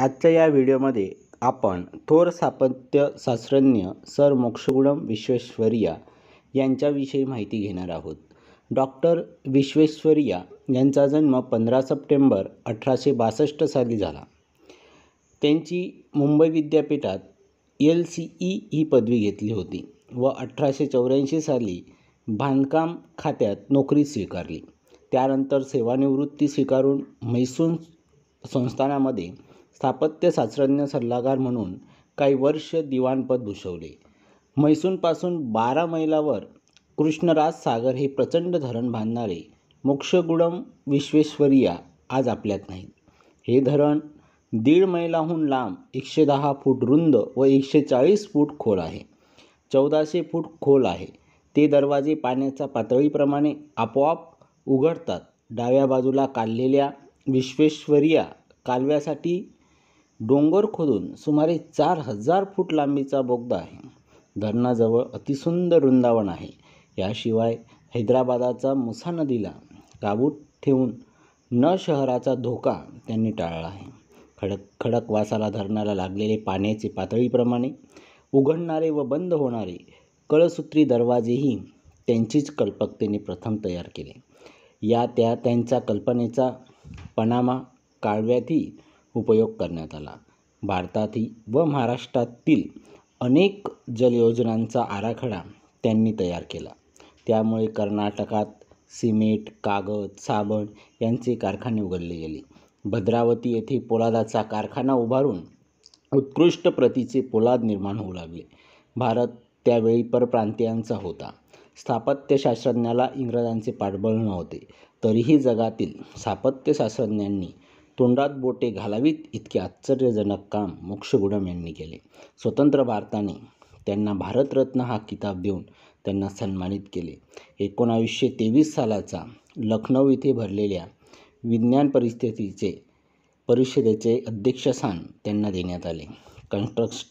आजच्या या व्हिडिओमध्ये आपण थोर स्थापत्यशास्त्रज्ञ सर मोक्षगुणम विश्वेश्वरिया यांच्याविषयी माहिती घेणार आहोत डॉक्टर विश्वेश्वरिया यांचा जन्म पंधरा सप्टेंबर अठराशे बासष्ट साली झाला त्यांची मुंबई विद्यापीठात एल सी ई ही पदवी घेतली होती व अठराशे चौऱ्याऐंशी साली बांधकाम खात्यात नोकरी स्वीकारली त्यानंतर सेवानिवृत्ती स्वीकारून म्हैसूर संस्थानामध्ये स्थापत्यशास्त्रज्ञ सल्लागार म्हणून काही वर्ष दिवाणपद भूषवले म्हैसूरपासून बारा मैलावर कृष्णराज सागर हे प्रचंड धरण बांधणारे मोक्षगुडम विश्वेश्वरिया आज आपल्यात नाहीत हे धरण दीड मैलाहून लांब एकशे दहा फूट रुंद व एकशे चाळीस फूट खोल आहे चौदाशे फूट खोल आहे ते दरवाजे पाण्याच्या पातळीप्रमाणे आपोआप उघडतात डाव्या बाजूला काढलेल्या विश्वेश्वरिया कालव्यासाठी डोंगर खोदून सुमारे चार हजार फूट लांबीचा बोगदा आहे धरणाजवळ अतिसुंदर वृंदावन आहे याशिवाय हैदराबादाचा मुसा नदीला काबूत ठेवून न शहराचा धोका त्यांनी टाळला आहे खडक खडकवासाला धरणाला लागलेले पाण्याचे पातळीप्रमाणे उघडणारे व बंद होणारे कळसूत्री दरवाजेही त्यांचीच कल्पकतेने प्रथम तयार केले या त्या त्यांच्या कल्पनेचा पनामा काळव्यातही उपयोग करण्यात आला भारतातील व महाराष्ट्रातील अनेक जलयोजनांचा आराखडा त्यांनी तयार केला त्यामुळे कर्नाटकात सिमेंट कागद साबण यांचे कारखाने उघडले गेले भद्रावती येथे पोलादाचा कारखाना उभारून उत्कृष्ट प्रतीचे पोलाद निर्माण होऊ लागले भारत त्यावेळी परप्रांतीयांचा होता स्थापत्यशास्त्रज्ञाला इंग्रजांचे पाठबळ नव्हते तरीही जगातील स्थापत्यशास्त्रज्ञांनी तोंडात बोटे घालावीत इतके आश्चर्यजनक काम मोक्षगुडम यांनी केले स्वतंत्र भारताने त्यांना भारतरत्न हा किताब देऊन त्यांना सन्मानित केले एकोणावीसशे तेवीस सालाचा लखनौ इथे भरलेल्या विज्ञान परिस्थितीचे परिषदेचे अध्यक्षस्थान त्यांना देण्यात आले कन्स्ट्रक्स